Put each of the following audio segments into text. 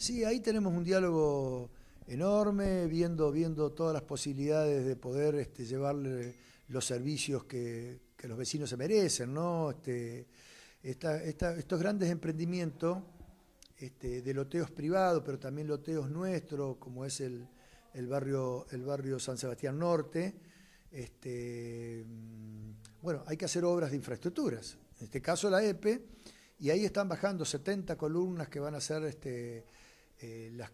Sí, ahí tenemos un diálogo enorme, viendo, viendo todas las posibilidades de poder este, llevarle los servicios que, los vecinos se merecen, ¿no? Este, estos grandes emprendimientos este, de loteos privados, pero también loteos nuestros, como es el, barrio, el barrio San Sebastián Norte, este, mm, bueno, hay que hacer obras de infraestructuras, en este caso la EPE, y ahí están bajando 70 columnas que van a ser... Este, eh, las,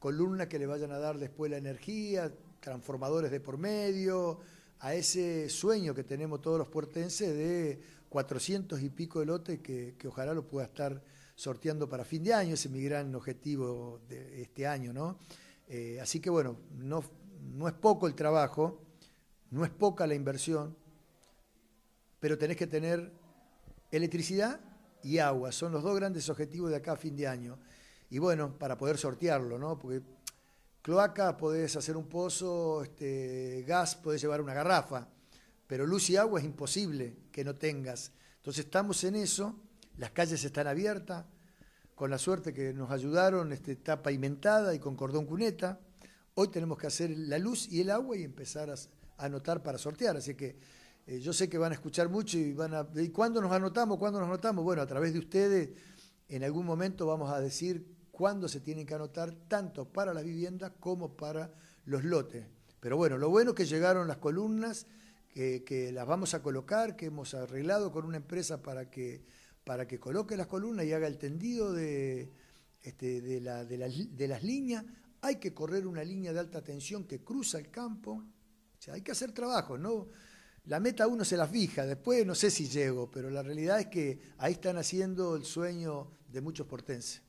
columnas que le vayan a dar después la energía, transformadores de por medio, a ese sueño que tenemos todos los puertenses de 400 y pico de lotes que, ojalá lo pueda estar sorteando para fin de año, ese es mi gran objetivo de este año, eh, así que bueno, no, no es poco el trabajo, no es poca la inversión, pero tenés que tener electricidad y agua, son los dos grandes objetivos de acá a fin de año y bueno, para poder sortearlo, ¿no? Porque cloaca podés hacer un pozo, este, gas podés llevar una garrafa, pero luz y agua es imposible que no tengas. Entonces estamos en eso, las calles están abiertas, con la suerte que nos ayudaron, este, está pavimentada y con cordón cuneta. Hoy tenemos que hacer la luz y el agua y empezar a, anotar para sortear. Así que eh, yo sé que van a escuchar mucho y van a... ¿Y cuándo nos anotamos? ¿Cuándo nos anotamos? Bueno, a través de ustedes en algún momento vamos a decir cuándo se tienen que anotar, tanto para la vivienda como para los lotes. Pero bueno, lo bueno es que llegaron las columnas, que, las vamos a colocar, que hemos arreglado con una empresa para que, para que coloque las columnas y haga el tendido de, este, de, las líneas. Hay que correr una línea de alta tensión que cruza el campo. O sea, hay que hacer trabajo, ¿no? La meta uno se las fija, después no sé si llego, pero la realidad es que ahí están haciendo el sueño de muchos portenses.